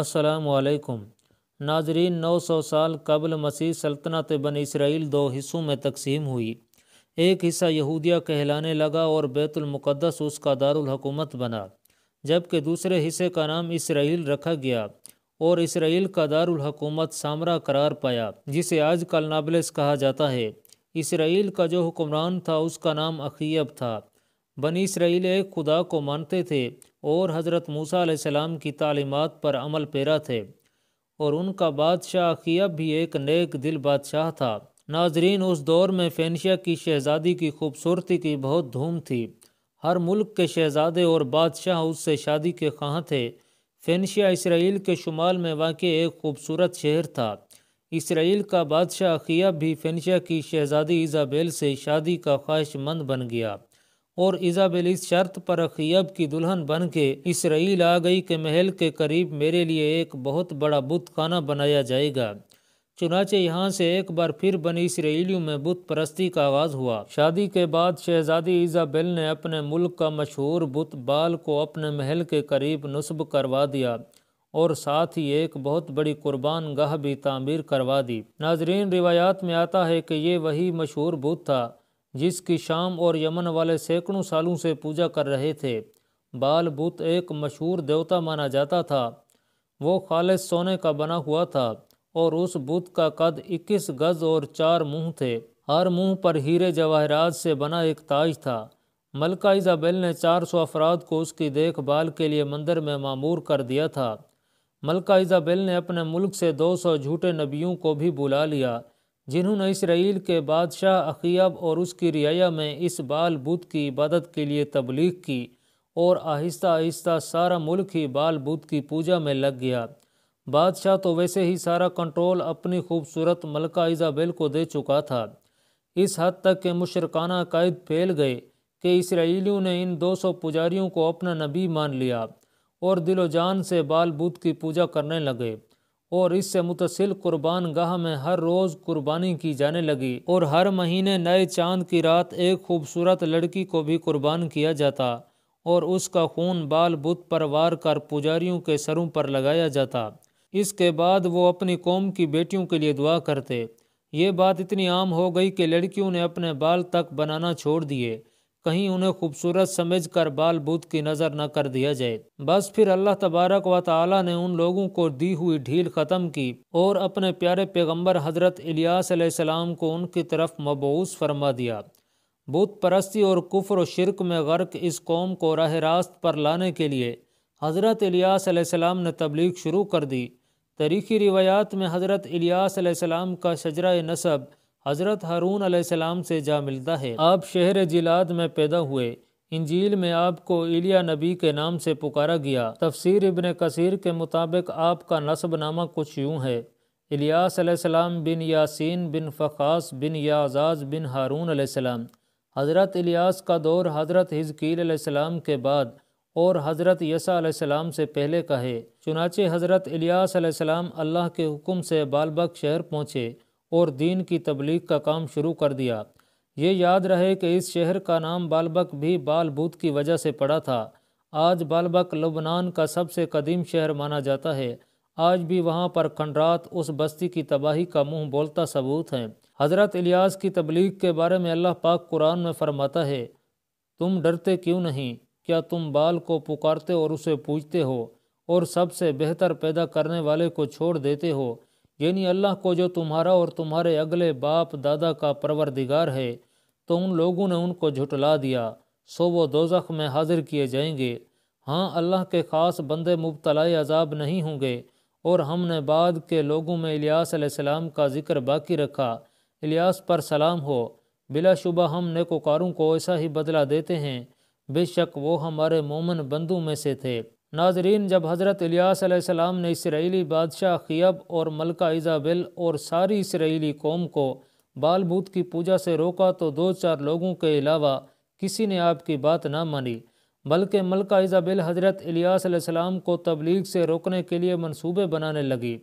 असलकुम नाजरीन 900 साल कबल मसीह सल्तनत बन इसराइल दो हिस्सों में तकसीम हुई एक हिस्सा यहूदिया कहलाने लगा और बैतुलमक़दस उसका दारकूमत बना जबकि दूसरे हिस्से का नाम इसराइल रखा गया और इसराइल का दारकूमत सामरा करार पाया जिसे आज कल नाबलेस कहा जाता है इसराइल का जो हुक्मरान था उसका नाम अखीब था बनी इसराइल एक खुदा को मानते थे और हज़रत मूसा सलाम की तालीमत पर अमल पैरा थे और उनका बादशाह अकीब भी एक नेक दिल बादशाह था नाजरीन उस दौर में फैनशिया की शहज़ादी की खूबसूरती की बहुत धूम थी हर मुल्क के शहज़ादे और बादशाह उससे शादी के खां थे फैनशिया इसराइल के शुमाल में वाक़ एक खूबसूरत शहर था इसराइल का बादशाह अकीब भी फैनशिया की शहज़ादी इज़ाबेल से शादी का ख्वाहिशमंद बन गया और इजाबेल इस शर्त पर अखियब की दुल्हन बन के इसराइल आ गई के महल के करीब मेरे लिए एक बहुत बड़ा बुत खाना बनाया जाएगा चुनाचे यहाँ से एक बार फिर बनी इसराइलियों में बुत परस्ती का आगाज़ हुआ शादी के बाद शहजादी इजाबेल ने अपने मुल्क का मशहूर बुत बाल को अपने महल के करीब नस्ब करवा दिया और साथ ही एक बहुत बड़ी कुर्बान गाह भी तामीर करवा दी नाजरीन रिवायात में आता है कि ये वही मशहूर बुत था जिसकी शाम और यमन वाले सैकड़ों सालों से पूजा कर रहे थे बाल बुत एक मशहूर देवता माना जाता था वो खालिद सोने का बना हुआ था और उस बुत का कद 21 गज और चार मुंह थे हर मुंह पर हीरे जवाहरात से बना एक ताज था मलका इजाबेल ने 400 अफराद को उसकी देखभाल के लिए मंदिर में मामूर कर दिया था मलका इजाबेल ने अपने मुल्क से 200 झूठे नबियों को भी बुला लिया जिन्होंने इसराइल के बादशाह अखियाब और उसकी रियाया में इस बाल बुद्ध की इबादत के लिए तबलीग की और आहिस्ता आहिस्ता सारा मुल्क ही बाल बुद्ध की पूजा में लग गया बादशाह तो वैसे ही सारा कंट्रोल अपनी खूबसूरत मलका इजाबेल को दे चुका था इस हद तक के मुशरकाना क़ायद फैल गए कि इसराइलियों ने इन 200 पुजारियों को अपना नबी मान लिया और दिलोजान से बाल बुद्ध की पूजा करने लगे और इससे मुतसिल कुर्बान गाह में हर रोज़ कुर्बानी की जाने लगी और हर महीने नए चांद की रात एक खूबसूरत लड़की को भी कुर्बान किया जाता और उसका खून बाल बुत वार कर पुजारियों के सरों पर लगाया जाता इसके बाद वो अपनी कौम की बेटियों के लिए दुआ करते ये बात इतनी आम हो गई कि लड़कियों ने अपने बाल तक बनाना छोड़ दिए कहीं उन्हें खूबसूरत समझ कर बाल बुद्ध की नज़र न कर दिया जाए बस फिर अल्लाह तबारक व ताली ने उन लोगों को दी हुई ढील ख़त्म की और अपने प्यारे पैगम्बर हज़रत इलियासम को उनकी तरफ मबूस फरमा दिया बुत परस्ती और कुफर और शिरक में गर्क इस कौम को राह रास्त पर लाने के लिए हज़रत इलियासम ने तबलीग शुरू कर दी तारीखी रिवायात में हज़रत इलियासम का शजरा नसब हज़रत हारून आसमाम से जा मिलता है आप शहर जिलाद में पैदा हुए इंजील में आपको इलिया नबी के नाम से पुकारा गया तफसीर इबन कसीर के मुताबिक आपका नसब नामा कुछ यूँ है इलियासम बिन यासिन बिन फ़ास बिन याजाज बिन हारून आसमाम हज़रत इलियास का दौर हज़रत हिजकीलम के बाद और हज़रत यसम से पहले का है चुनाचे हज़रत इलियासम अल्लाह के हुक्म से बालबक शहर पहुँचे और दीन की तबलीग का काम शुरू कर दिया ये याद रहे कि इस शहर का नाम बालबक भी बूथ की वजह से पड़ा था आज बालबक लबनान का सबसे कदीम शहर माना जाता है आज भी वहाँ पर खंडरात उस बस्ती की तबाही का मुंह बोलता सबूत है हज़रत इलियास की तबलीग के बारे में अल्लाह पाक कुरान में फरमाता है तुम डरते क्यों नहीं क्या तुम बाल को पुकारते और उसे पूजते हो और सबसे बेहतर पैदा करने वाले को छोड़ देते हो यानी अल्लाह को जो तुम्हारा और तुम्हारे अगले बाप दादा का परवरदिगार है तो उन लोगों ने उनको झुटला दिया सो वो दोजख में हाजिर किए जाएंगे हाँ अल्लाह के ख़ास बंदे मुबतलाए अजाब नहीं होंगे और हमने बाद के लोगों में इलियासम का ज़िक्र बाकी रखा इलियास पर सलाम हो बिलाशुबा हम नेकोकारों को ऐसा ही बदला देते हैं बेशक वो हमारे मोमन बंदों में से थे नाजरीन जब हज़रत इलियासम ने इसराइली बादशाह खियब और मलका बिल और सारी इसराइली कौम को बाल बूत की पूजा से रोका तो दो चार लोगों के अलावा किसी ने आपकी बात ना मानी बल्कि मलका बिल हज़रत इलियासम को तबलीग से रोकने के लिए मनसूबे बनाने लगी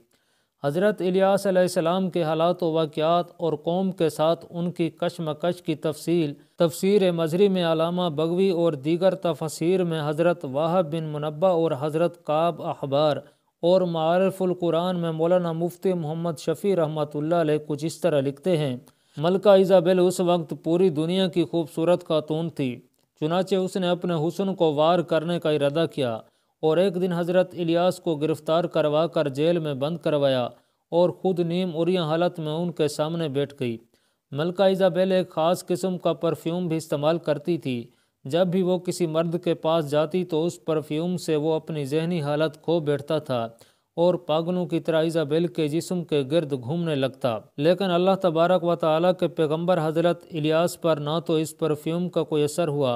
हज़रत इलियासम के हालात वाक़ात और कौम के साथ उनकी कशमकश की तफसील तफसर मजरी में अलामा बगवी और दीगर तफसर में हज़रत वाहब बिन मुनबा और हज़रत काब अखबार और मारफुल्कुरान में मौलाना मुफ्ती मोहम्मद शफ़ी रहमत कुछ इस तरह लिखते हैं मलका इज़ाबेल उस वक्त पूरी दुनिया की खूबसूरत खातून थी चुनाचे उसने अपने हुसन को वार करने का इरादा किया और एक दिन हज़रत इलियास को गिरफ़्तार करवा कर जेल में बंद करवाया और ख़ुद नीम उरिया हालत में उनके सामने बैठ गई मलका इजाबेल एक ख़ास किस्म का परफ्यूम भी इस्तेमाल करती थी जब भी वो किसी मर्द के पास जाती तो उस परफ्यूम से वो अपनी जहनी हालत खो बैठता था और पागलों की तरह इजाबेल के जिसम के गिरद घूमने लगता लेकिन अल्लाह तबारक व ताली के पैगम्बर हजरत इलियास पर ना तो इस परफ्यूम का कोई असर हुआ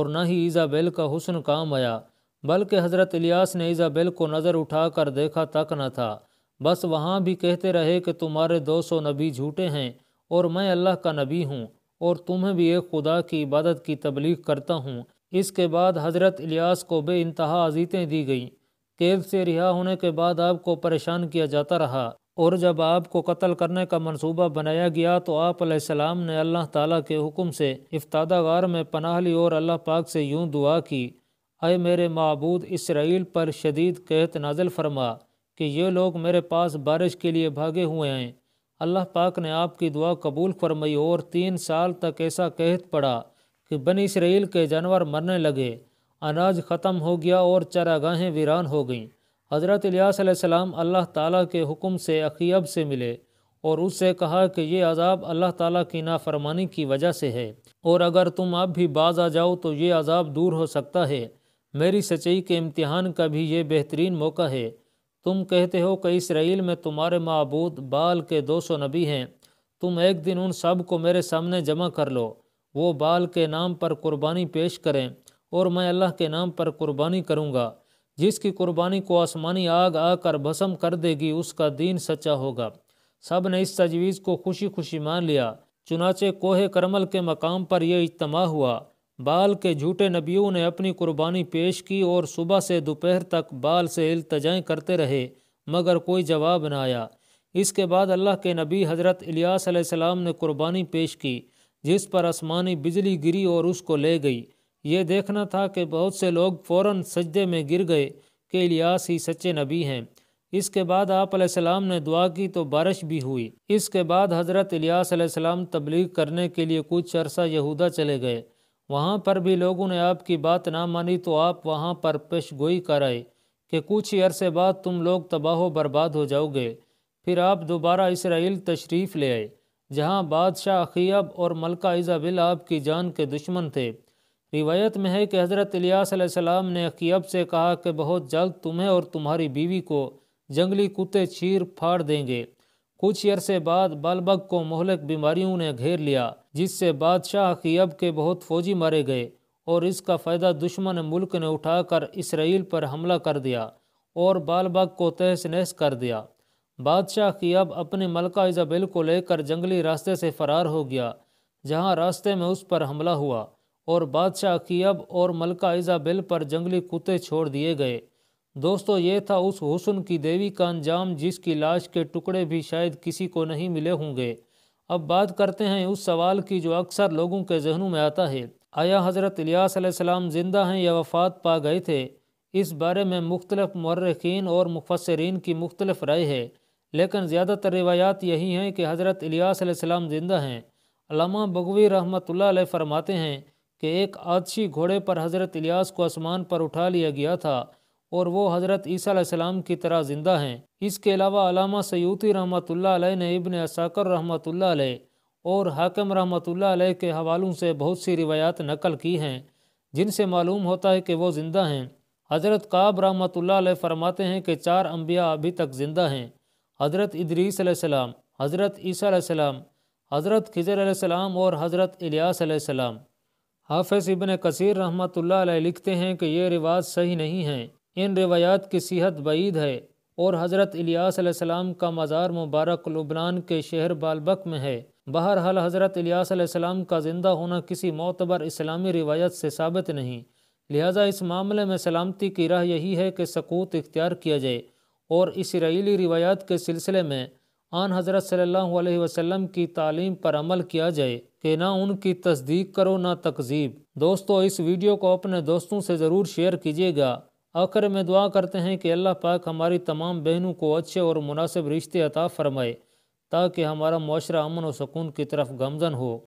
और ना ही इजाबेल का हुसन काम आया बल्कि हज़रत इलियास ने इज़ाबेल को नज़र उठा कर देखा तक न था बस वहाँ भी कहते रहे कि तुम्हारे दो सौ नबी झूठे हैं और मैं अल्लाह का नबी हूँ और तुम्हें भी एक खुदा की इबादत की तबलीग करता हूँ इसके बाद हज़रत इलियास को बे इंतहा अजीतें दी गईं कैद से रिहा होने के बाद आपको परेशान किया जाता रहा और जब आपको कत्ल करने का मंसूबा बनाया गया तो आप सलाम ने अल्लाह ताला के हुक्म से इफ्तादागार में पनाह ली और अल्लाह पाक से यूं दुआ की अय मेरे मबूद इसराइल पर शदीद कहत नाजल फरमा कि ये लोग मेरे पास बारिश के लिए भागे हुए हैं अल्लाह पाक ने आपकी दुआ कबूल फरमाई और तीन साल तक ऐसा कहत पड़ा कि बन इसराइल के जानवर मरने लगे अनाज ख़त्म हो गया और चरागाहें वीरान हो गईं हज़रत इलियासम अल्लाह ताला के हुक्म से अकीब से मिले और उससे कहा कि ये अजाब अल्लाह ताला की नाफरमानी की वजह से है और अगर तुम अब भी बाज आ जाओ तो ये अजाब दूर हो सकता है मेरी सच्चाई के इम्तिहान का भी ये बेहतरीन मौका है तुम कहते हो कि इसराइल में तुम्हारे मबूद बाल के दो सौ नबी हैं तुम एक दिन उन सब को मेरे सामने जमा कर लो वो बाल के नाम पर कुर्बानी पेश करें और मैं अल्लाह के नाम पर कुर्बानी करूँगा जिसकी कुर्बानी को आसमानी आग आकर भसम कर देगी उसका दीन सच्चा होगा सब ने इस तजवीज़ को खुशी खुशी मान लिया चुनाचे कोहे करमल के मकाम पर यह इज्तम हुआ बाल के झूठे नबियों ने अपनी कुर्बानी पेश की और सुबह से दोपहर तक बाल से इल्तजाएँ करते रहे मगर कोई जवाब न आया इसके बाद अल्लाह के नबी हज़रत इलियास ने कुर्बानी पेश की जिस पर आसमानी बिजली गिरी और उसको ले गई ये देखना था कि बहुत से लोग फ़ौर सजदे में गिर गए कि इलियास ही सच्चे नबी हैं इसके बाद आप सलाम ने दुआ की तो बारिश भी हुई इसके बाद हज़रत इलियास सलाम तबलीग करने के लिए कुछ अरसा यहूदा चले गए वहाँ पर भी लोगों ने आपकी बात ना मानी तो आप वहाँ पर पेश गोई कराए कि कुछ ही अरसे बाद तुम लोग तबाह बर्बाद हो जाओगे फिर आप दोबारा इसराइल तशरीफ़ ले आए जहाँ बादशाह अखीब और मलका इज़ाबिल आपकी जान के दुश्मन थे रिवायत में है कि हज़रत इलियासम ने अकीब से कहा कि बहुत जल्द तुम्हें और तुम्हारी बीवी को जंगली कुत्ते चीर फाड़ देंगे कुछ अरसे बाद बालबक को मोहलक बीमारियों ने घेर लिया जिससे बादशाह अकीब के बहुत फौजी मारे गए और इसका फ़ायदा दुश्मन मुल्क ने उठाकर इसराइल पर हमला कर दिया और बालबक को तहस नहस कर दिया बादशाह कीब अपनी मलका इजाबेल को लेकर जंगली रास्ते से फरार हो गया जहां रास्ते में उस पर हमला हुआ और बादशाह कीब और मलका इजाबेल पर जंगली कुत्ते छोड़ दिए गए दोस्तों ये था उस हुसन की देवी का अंजाम जिसकी लाश के टुकड़े भी शायद किसी को नहीं मिले होंगे अब बात करते हैं उस सवाल की जो अक्सर लोगों के जहनों में आता है आया हज़रत इलियासम ज़िंदा हैं या वफ़ात पा गए थे इस बारे में मुख्तलफ मर्रखीन और मुफसरीन की मुख्तलफ राय है लेकिन ज़्यादातर रिवायात यही हैं कि हज़रत इलियासम ज़िंदा हैं अलामा बगवी रहमत फरमाते हैं कि एक आदशी घोड़े पर हज़रत इलियास को आसमान पर उठा लिया गया था और वो हज़रत ईसीम की तरह ज़िंदा हैं इसके अलावा अलामा सयूती रहमत ने इबन असाकर रहमत और हाकम रहमत के हवालों से बहुत सी रिवायात नकल की हैं जिनसे मालूम होता है कि वो ज़िंदा हैं हज़रत काब रहमत फरमाते हैं कि चार अम्बिया अभी तक ज़िंदा हैं हज़रत इदरीसम हज़रत ईसीम हज़रत आसमाम और हज़रत इलियासम हाफ़ इबन कसर रहमत लिखते हैं कि ये रिवाज सही नहीं है इन रिवायात की सेहत बईद है और हज़रत इलियासम का मज़ार मुबारक लुबनान के शहर बालबक में है बहरहाल हज़रत इलियासम का ज़िंदा होना किसी मोतबर इस्लामी रिवायत से साबित नहीं लिहाजा इस मामले में सलामती की राह यही है कि सकूत इख्तियार किया जाए और इसराइली रिवायात के सिलसिले में आन हज़रत सल्ला वसम की तालीम पर अमल किया जाए कि ना उनकी तस्दीक करो ना तकजीब दोस्तों इस वीडियो को अपने दोस्तों से ज़रूर शेयर कीजिएगा आखिर में दुआ करते हैं कि अल्लाह पाक हमारी तमाम बहनों को अच्छे और मुनासिब रिश्ते अता फरमाए ताकि हमारा माशरा अमन और सुकून की तरफ गमजन हो